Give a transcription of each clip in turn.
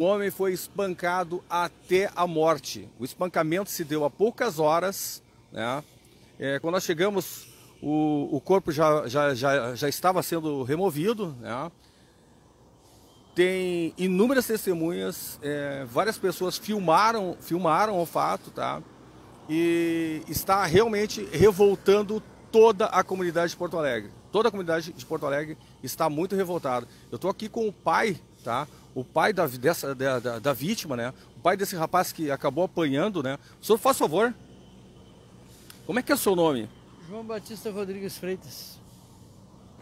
O homem foi espancado até a morte. O espancamento se deu a poucas horas. Né? É, quando nós chegamos, o, o corpo já, já, já, já estava sendo removido. Né? Tem inúmeras testemunhas, é, várias pessoas filmaram, filmaram o fato, tá? E está realmente revoltando toda a comunidade de Porto Alegre. Toda a comunidade de Porto Alegre está muito revoltada. Eu estou aqui com o pai tá? O pai da, dessa, da, da, da vítima, né? O pai desse rapaz que acabou apanhando, né? O senhor faz favor. Como é que é o seu nome? João Batista Rodrigues Freitas.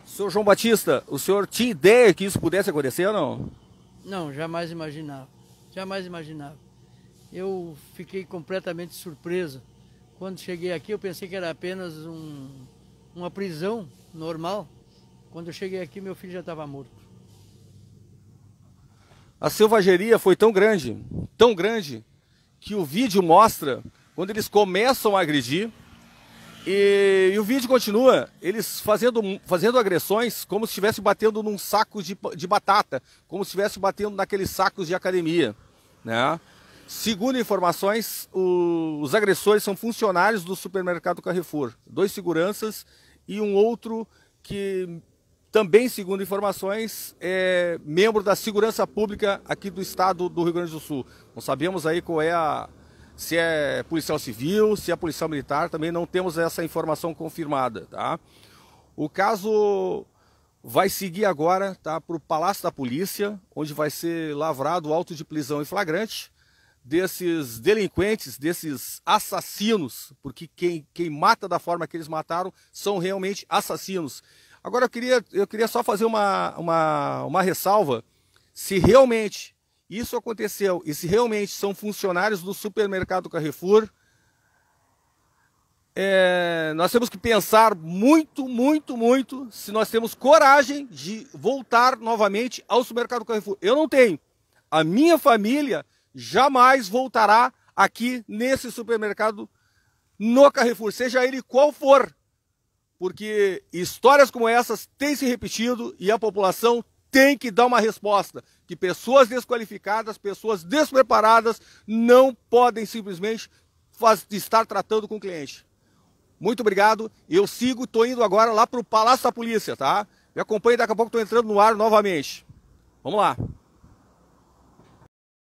Senhor João Batista, o senhor tinha ideia que isso pudesse acontecer ou não? Não, jamais imaginava. Jamais imaginava. Eu fiquei completamente surpreso. Quando cheguei aqui, eu pensei que era apenas um, uma prisão normal. Quando eu cheguei aqui, meu filho já estava morto. A selvageria foi tão grande, tão grande, que o vídeo mostra quando eles começam a agredir. E, e o vídeo continua, eles fazendo, fazendo agressões como se estivesse batendo num saco de, de batata, como se estivesse batendo naqueles sacos de academia. Né? Segundo informações, o, os agressores são funcionários do supermercado Carrefour, dois seguranças e um outro que também, segundo informações, é membro da Segurança Pública aqui do estado do Rio Grande do Sul. Não sabemos aí qual é a. se é policial civil, se é policial militar, também não temos essa informação confirmada, tá? O caso vai seguir agora tá, para o Palácio da Polícia, onde vai ser lavrado o auto de prisão em flagrante desses delinquentes, desses assassinos, porque quem, quem mata da forma que eles mataram são realmente assassinos. Agora eu queria, eu queria só fazer uma, uma, uma ressalva. Se realmente isso aconteceu e se realmente são funcionários do supermercado Carrefour, é, nós temos que pensar muito, muito, muito se nós temos coragem de voltar novamente ao supermercado Carrefour. Eu não tenho. A minha família jamais voltará aqui nesse supermercado no Carrefour, seja ele qual for porque histórias como essas têm se repetido e a população tem que dar uma resposta. Que pessoas desqualificadas, pessoas despreparadas, não podem simplesmente faz, estar tratando com o cliente. Muito obrigado. Eu sigo, estou indo agora lá para o Palácio da Polícia, tá? Me acompanhe, daqui a pouco estou entrando no ar novamente. Vamos lá.